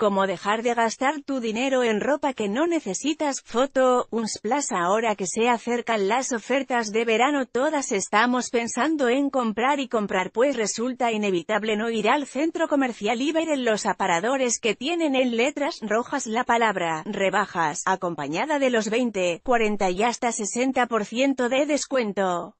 Como dejar de gastar tu dinero en ropa que no necesitas. Foto, Unsplash Ahora que se acercan las ofertas de verano todas estamos pensando en comprar y comprar pues resulta inevitable no ir al centro comercial y ver en los aparadores que tienen en letras rojas la palabra rebajas, acompañada de los 20, 40 y hasta 60% de descuento.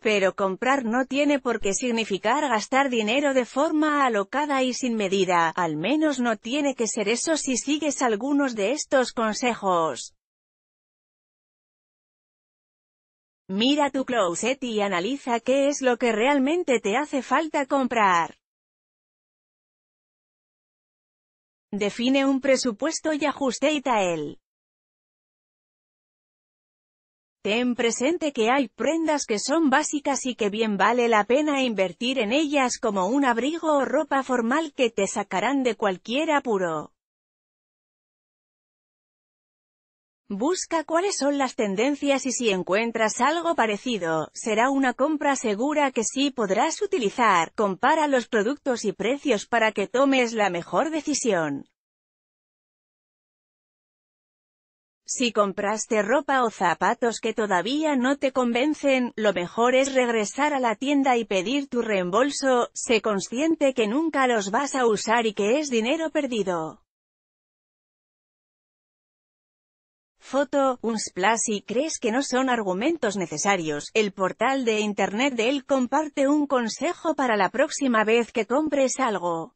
Pero comprar no tiene por qué significar gastar dinero de forma alocada y sin medida, al menos no tiene que ser eso si sigues algunos de estos consejos. Mira tu closet y analiza qué es lo que realmente te hace falta comprar. Define un presupuesto y ajuste a él. Ten presente que hay prendas que son básicas y que bien vale la pena invertir en ellas como un abrigo o ropa formal que te sacarán de cualquier apuro. Busca cuáles son las tendencias y si encuentras algo parecido, será una compra segura que sí podrás utilizar. Compara los productos y precios para que tomes la mejor decisión. Si compraste ropa o zapatos que todavía no te convencen, lo mejor es regresar a la tienda y pedir tu reembolso, sé consciente que nunca los vas a usar y que es dinero perdido. Foto, un splash y crees que no son argumentos necesarios. El portal de internet de él comparte un consejo para la próxima vez que compres algo.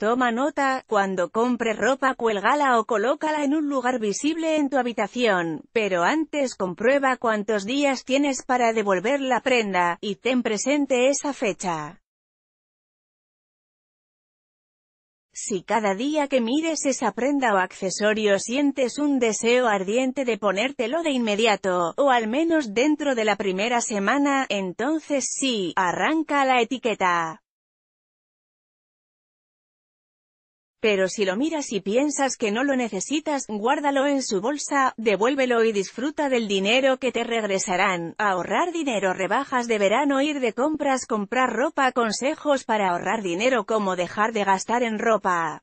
Toma nota, cuando compres ropa cuélgala o colócala en un lugar visible en tu habitación, pero antes comprueba cuántos días tienes para devolver la prenda, y ten presente esa fecha. Si cada día que mires esa prenda o accesorio sientes un deseo ardiente de ponértelo de inmediato, o al menos dentro de la primera semana, entonces sí, arranca la etiqueta. Pero si lo miras y piensas que no lo necesitas, guárdalo en su bolsa, devuélvelo y disfruta del dinero que te regresarán. Ahorrar dinero Rebajas de verano Ir de compras Comprar ropa Consejos para ahorrar dinero como dejar de gastar en ropa